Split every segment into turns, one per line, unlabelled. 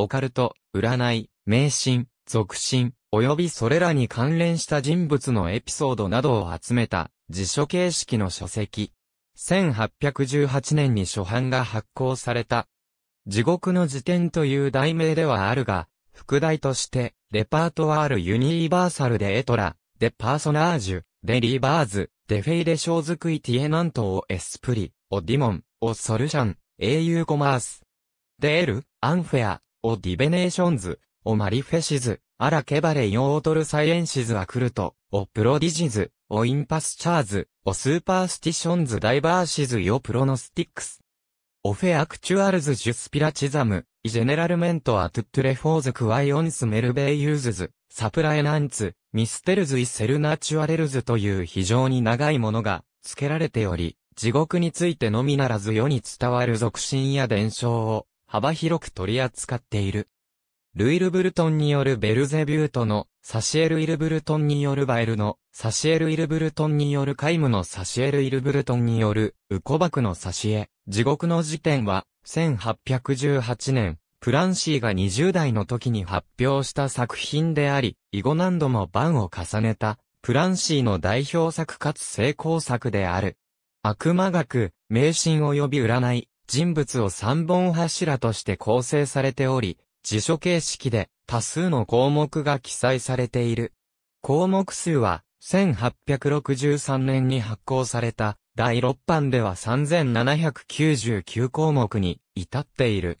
オカルト、占い、迷信、俗信、及びそれらに関連した人物のエピソードなどを集めた辞書形式の書籍。1818年に初版が発行された。地獄の辞典という題名ではあるが、副題として、レパートワールユニーバーサルでエトラ、でパーソナージュ、でリーバーズ、でフェイレーズクイティエナントをエスプリ、をディモン、オソルシャン、英雄コマース。でエル、アンフェア、オディベネーションズ、オマリフェシズ、アラケバレイオートルサイエンシズアクルト、オプロディジズ、オインパスチャーズ、オスーパースティションズダイバーシズヨプロノスティックス。オフェアクチュアルズジュスピラチザム、イジェネラルメントアトゥットレフォーズクワイオンスメルベイユーズズ、サプライナンツ、ミステルズイセルナチュアレルズという非常に長いものが付けられており、地獄についてのみならず世に伝わる俗信や伝承を幅広く取り扱っている。ルイル・ブルトンによるベルゼビュートのサシエル・イル・ブルトンによるバエルのサシエル・イル・ブルトンによるカイムのサシエル・イル・ブルトンによるウコバクのサシエ、地獄の辞典は1818年、プランシーが20代の時に発表した作品であり、以後何度も版を重ねた、プランシーの代表作かつ成功作である。悪魔学、迷信及び占い、人物を三本柱として構成されており、辞書形式で多数の項目が記載されている。項目数は、1863年に発行された第6版では3799項目に至っている。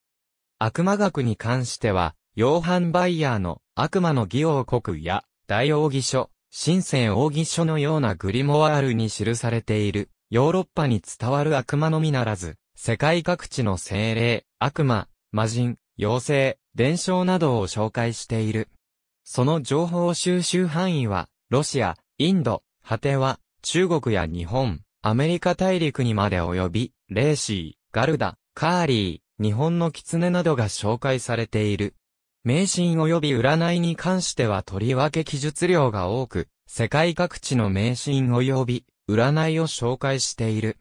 悪魔学に関しては、ヨーハン・バイヤーの悪魔の義王国や大奥義書、神聖奥義書のようなグリモワールに記されている。ヨーロッパに伝わる悪魔のみならず、世界各地の精霊、悪魔、魔人、妖精、伝承などを紹介している。その情報収集範囲は、ロシア、インド、果ては、中国や日本、アメリカ大陸にまで及び、レーシー、ガルダ、カーリー、日本の狐などが紹介されている。迷信及び占いに関してはとりわけ記述量が多く、世界各地の迷信及び占いを紹介している。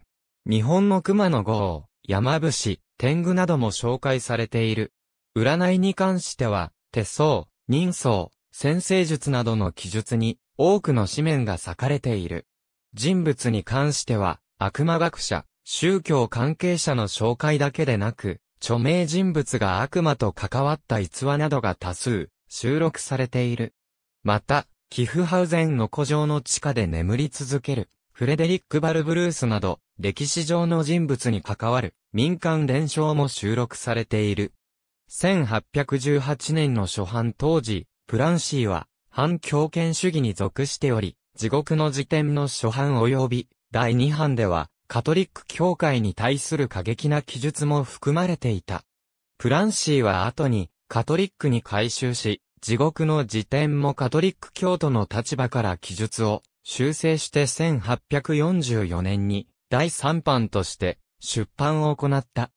日本の熊の号、山伏、天狗なども紹介されている。占いに関しては、手相、人相、先生術などの記述に多くの紙面が裂かれている。人物に関しては、悪魔学者、宗教関係者の紹介だけでなく、著名人物が悪魔と関わった逸話などが多数収録されている。また、キフハウゼンの古城の地下で眠り続けるフレデリック・バルブルースなど、歴史上の人物に関わる民間伝承も収録されている。1818年の初版当時、プランシーは、反強権主義に属しており、地獄の辞典の初版及び、第2版では、カトリック教会に対する過激な記述も含まれていた。プランシーは後に、カトリックに改修し、地獄の辞典もカトリック教徒の立場から記述を修正して1844年に第3版として出版を行った。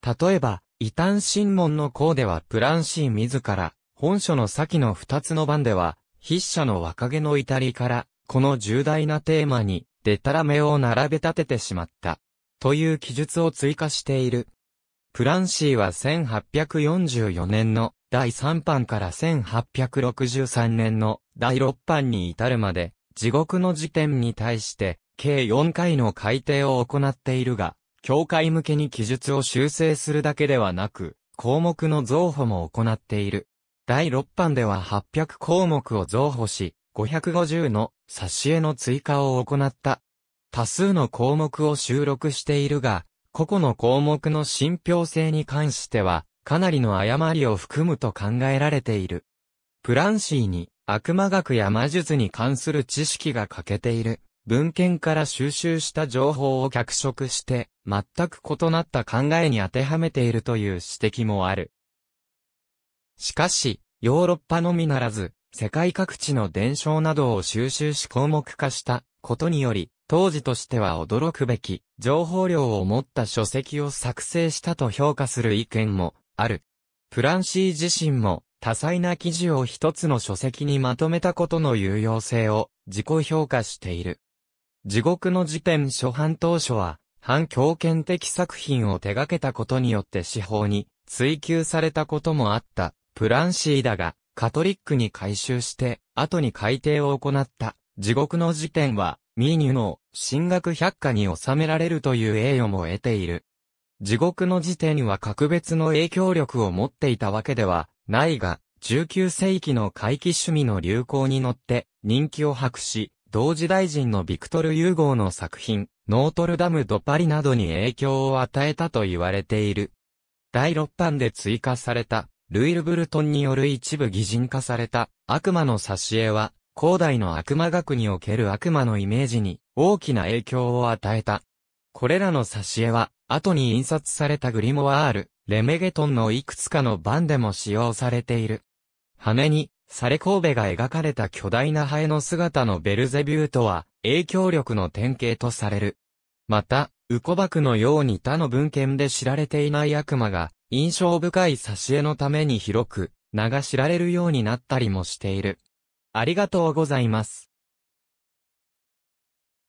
例えば、異端新聞の項ではプランシー自ら、本書の先の二つの版では、筆者の若気の至りから、この重大なテーマに、デタラメを並べ立ててしまった。という記述を追加している。プランシーは1844年の第3版から1863年の第6版に至るまで、地獄の時点に対して、計4回の改定を行っているが、教会向けに記述を修正するだけではなく、項目の増補も行っている。第6版では800項目を増補し、550の挿絵の追加を行った。多数の項目を収録しているが、個々の項目の信憑性に関しては、かなりの誤りを含むと考えられている。プランシーに、悪魔学や魔術に関する知識が欠けている。文献から収集した情報を脚色して、全く異なった考えに当てはめているという指摘もある。しかし、ヨーロッパのみならず、世界各地の伝承などを収集し項目化したことにより、当時としては驚くべき情報量を持った書籍を作成したと評価する意見もある。プランシー自身も多彩な記事を一つの書籍にまとめたことの有用性を自己評価している。地獄の辞典初版当初は、反強権的作品を手掛けたことによって司法に追求されたこともあった、プランシーだが、カトリックに改修して、後に改訂を行った、地獄の辞典は、ミーニュの、神学百科に収められるという栄誉も得ている。地獄の辞典は格別の影響力を持っていたわけではないが、19世紀の回帰趣味の流行に乗って人気を博し、同時代人のビクトル・ユーゴーの作品、ノートルダム・ド・パリなどに影響を与えたと言われている。第6版で追加された、ルイル・ブルトンによる一部擬人化された、悪魔の挿絵は、後代の悪魔学における悪魔のイメージに大きな影響を与えた。これらの挿絵は、後に印刷されたグリモワール、レメゲトンのいくつかの版でも使用されている。羽に、サレ神戸が描かれた巨大なハエの姿のベルゼビュートは、影響力の典型とされる。また、ウコバクのように他の文献で知られていない悪魔が、印象深い挿絵のために広く、名が知られるようになったりもしている。ありがとうございます。